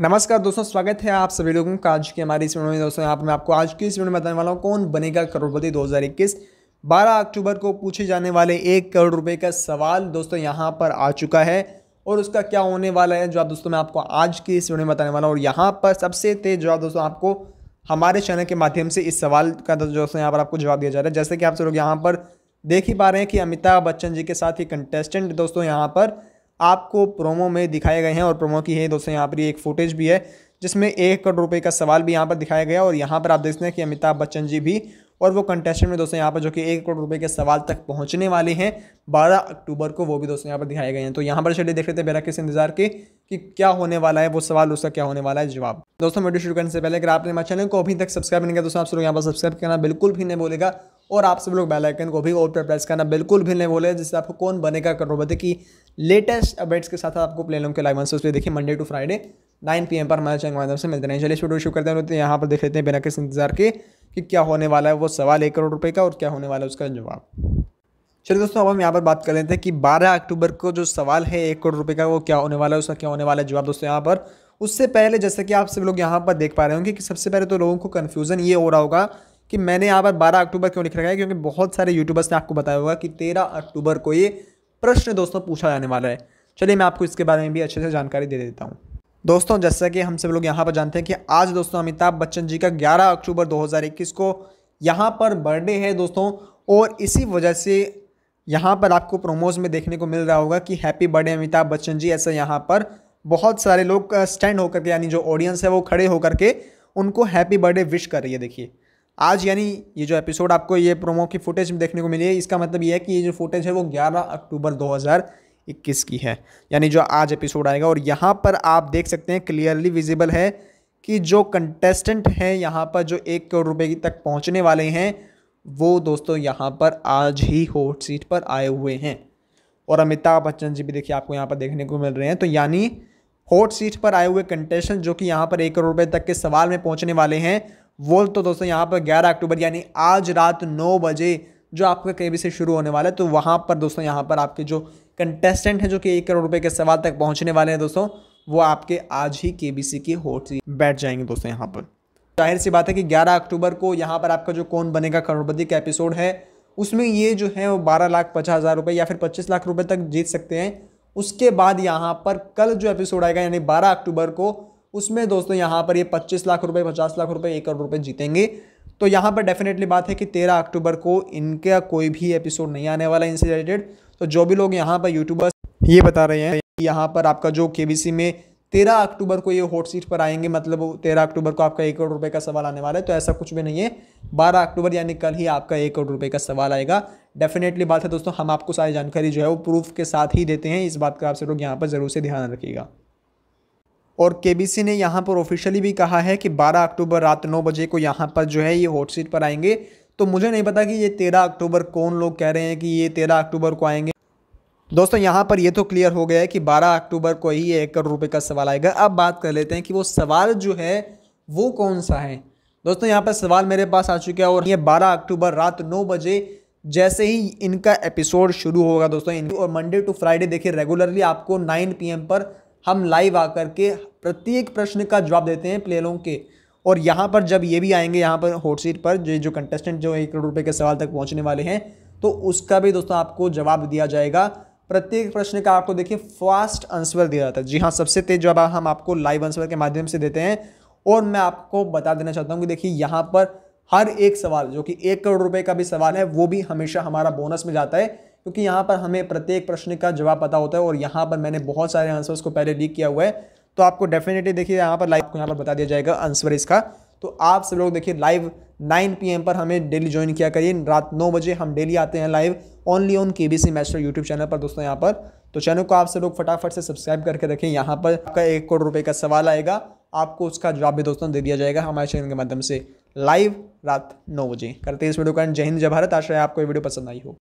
नमस्कार दोस्तों स्वागत है आप सभी लोगों का आज की हमारी इस वीडियो में दोस्तों यहाँ पर मैं आपको आज की इस वीडियो में बताने वाला हूँ कौन बनेगा करोड़पति 2021 12 अक्टूबर को पूछे जाने वाले एक करोड़ रुपए का सवाल दोस्तों यहाँ पर आ चुका है और उसका क्या होने वाला है जवाब दोस्तों मैं आपको आज की इस वीडियो में बताने वाला हूँ और यहाँ पर सबसे तेज जवाब दोस्तों आपको हमारे चैनल के माध्यम से इस सवाल का दोस्तों यहाँ पर आपको जवाब दिया जा रहा है जैसे कि आप सब लोग यहाँ पर देख ही पा रहे हैं कि अमिताभ बच्चन जी के साथ ही कंटेस्टेंट दोस्तों यहाँ पर आपको प्रोमो में दिखाए गए हैं और प्रोमो की है दोस्तों यहाँ पर एक फुटेज भी है जिसमें एक करोड़ रुपए का सवाल भी यहाँ पर दिखाया गया और यहाँ पर आप देखते हैं कि अमिताभ बच्चन जी भी और वो कंटेस्टेंट में दोस्तों यहाँ पर जो कि एक करोड़ रुपए के सवाल तक पहुँचने वाले हैं बारह अक्टूबर को वो भी दोस्तों यहाँ पर दिखाए गए हैं तो यहाँ पर चलिए देख लेते हैं बेरा किस इंतजार के कि क्या होने वाला है वो सवाल उसका क्या होने वाला है जवाब दोस्तों वीडियो शुरू करने से पहले अगर आपने हमारे चैनल को अभी तक सब्सक्राइब नहीं किया दोस्तों आप लोग यहाँ पर सब्सक्राइब करना बिल्कुल भी नहीं बोलेगा और आप सब लोग बेल आइकन को भी और पर प्रेस करना बिल्कुल भी नहीं बोले जिससे आपको कौन बनेगा करोड़पति की लेटेस्ट अपडेट्स के साथ आपको प्ले लोम के लाइव आंसर्स भी देखिए Monday to Friday nine P M पर हमारे चैनल माध्यम से मिलते हैं चलिए वीडियो शुरू करते हैं तो यहाँ पर देख लेते हैं बिना किसी इंतजार के कि क्या होने वाला है वो सवाल एक करोड़ रुपये का और क्या होने वाला है उसका जवाब चलिए दोस्तों अब हम यहाँ पर बात कर लेते हैं कि 12 अक्टूबर को जो सवाल है एक करोड़ रुपए का वो क्या होने वाला है उसका क्या होने वाला है जवाब दोस्तों यहाँ पर उससे पहले जैसे कि आप सब लोग यहाँ पर देख पा रहे होंगे कि सबसे पहले तो लोगों को कन्फ्यूज़न ये हो रहा होगा कि मैंने यहाँ पर बारह अक्टूबर क्यों लिख रखा है क्योंकि बहुत सारे यूट्यूबर्स ने आपको बताया होगा कि तेरह अक्टूबर को ये प्रश्न दोस्तों पूछा जाने वाला है चलिए मैं आपको इसके बारे में भी अच्छे से जानकारी दे देता हूँ दोस्तों जैसा कि हम सब लोग यहाँ पर जानते हैं कि आज दोस्तों अमिताभ बच्चन जी का 11 अक्टूबर 2021 को यहाँ पर बर्थडे है दोस्तों और इसी वजह से यहाँ पर आपको प्रोमोज में देखने को मिल रहा होगा कि हैप्पी बर्थडे अमिताभ बच्चन जी ऐसा यहाँ पर बहुत सारे लोग स्टैंड होकर के यानी जो ऑडियंस है वो खड़े होकर के उनको हैप्पी बर्थडे विश कर रही है देखिए आज यानी ये जो एपिसोड आपको ये प्रोमो की फुटेज देखने को मिली है इसका मतलब ये है कि ये जो फुटेज है वो 11 अक्टूबर 2021 की है यानी जो आज एपिसोड आएगा और यहाँ पर आप देख सकते हैं क्लियरली विजिबल है कि जो कंटेस्टेंट हैं यहाँ पर जो एक करोड़ रुपये तक पहुँचने वाले हैं वो दोस्तों यहाँ पर आज ही हॉट सीट पर आए हुए हैं और अमिताभ बच्चन जी भी देखिए आपको यहाँ पर देखने को मिल रहे हैं तो यानी हॉट सीट पर आए हुए कंटेस्टेंट जो कि यहाँ पर एक करोड़ रुपये तक के सवाल में पहुँचने वाले हैं वो तो दोस्तों यहाँ पर ग्यारह अक्टूबर यानी आज रात नौ बजे जो आपका के से शुरू होने वाला है तो वहाँ पर दोस्तों यहाँ पर आपके जो कंटेस्टेंट हैं जो कि एक करोड़ रुपये के सवाल तक पहुँचने वाले हैं दोस्तों वो आपके आज ही के की होट बैठ जाएंगे दोस्तों यहाँ पर जाहिर सी बात है कि 11 अक्टूबर को यहाँ पर आपका जो कौन बनेगा करोड़पति का एपिसोड है उसमें ये जो है वो बारह लाख पचास हज़ार रुपये या फिर पच्चीस लाख रुपए तक जीत सकते हैं उसके बाद यहाँ पर कल जो एपिसोड आएगा यानी बारह अक्टूबर को उसमें दोस्तों यहाँ पर ये पच्चीस लाख रुपये पचास लाख रुपये एक करोड़ रुपये जीतेंगे तो यहाँ पर डेफिनेटली बात है कि तेरह अक्टूबर को इनका कोई भी एपिसोड नहीं आने वाला इनसे रिलेटेड तो जो भी लोग यहाँ पर यूट्यूबर्स ये बता रहे हैं कि यहाँ पर आपका जो के में तेरह अक्टूबर को ये हॉट सीट पर आएंगे मतलब तेरह अक्टूबर को आपका एक करोड़ रुपए का सवाल आने वाला है तो ऐसा कुछ भी नहीं है बारह अक्टूबर यानी कल ही आपका एक करोड़ रुपए का सवाल आएगा डेफिनेटली बात है दोस्तों हम आपको सारी जानकारी जो है वो प्रूफ के साथ ही देते हैं इस बात का आप सब लोग यहाँ पर ज़रूर से ध्यान रखिएगा और केबीसी ने यहाँ पर ऑफिशियली भी कहा है कि 12 अक्टूबर रात नौ बजे को यहाँ पर जो है ये हॉट सीट पर आएंगे तो मुझे नहीं पता कि ये तेरह अक्टूबर कौन लोग कह रहे हैं कि ये तेरह अक्टूबर को आएंगे दोस्तों यहाँ पर ये तो क्लियर हो गया है कि 12 अक्टूबर को ही एक करोड़ रुपये का सवाल आएगा अब बात कर लेते हैं कि वो सवाल जो है वो कौन सा है दोस्तों यहाँ पर सवाल मेरे पास आ चुका है और ये 12 अक्टूबर रात नौ बजे जैसे ही इनका एपिसोड शुरू होगा दोस्तों इनकी और मंडे टू फ्राइडे देखिए रेगुलरली आपको 9 पीएम पर हम लाइव आकर के प्रत्येक प्रश्न का जवाब देते हैं प्लेयरों के और यहाँ पर जब ये भी आएंगे यहाँ पर हॉट सीट पर जो जो कंटेस्टेंट जो एक करोड़ रुपये के सवाल तक पहुँचने वाले हैं तो उसका भी दोस्तों आपको जवाब दिया जाएगा प्रत्येक प्रश्न का आपको देखिए फास्ट आंसर दिया जाता है जी हाँ सबसे तेज जवाब हम आपको लाइव आंसर के माध्यम से देते हैं और मैं आपको बता देना चाहता हूँ कि देखिए यहाँ पर हर एक सवाल जो कि एक करोड़ रुपए का भी सवाल है वो भी हमेशा हमारा बोनस में जाता है क्योंकि यहाँ पर हमें प्रत्येक प्रश्न का जवाब पता होता है और यहाँ पर मैंने बहुत सारे आंसर्स को पहले लीक किया हुआ है तो आपको डेफिनेटली देखिए यहाँ पर लाइव को यहाँ पर बता दिया जाएगा आंसर इसका तो आप सब लोग देखिए लाइव 9 पीएम पर हमें डेली ज्वाइन किया करिए रात 9 बजे हम डेली आते हैं live only on K B C master YouTube channel पर दोस्तों यहाँ पर तो चैनल को आप सब लोग फटाफट से सब्सक्राइब करके रखें यहाँ पर आपका एक करोड़ रुपये का सवाल आएगा आपको उसका जवाब भी दोस्तों दे दिया जाएगा हमारे चैनल के माध्यम से लाइव रात नौ बजे करते हैं इस वीडियो का जय हिंद जय भारत आशा है आपको ये वीडियो पसंद आई हो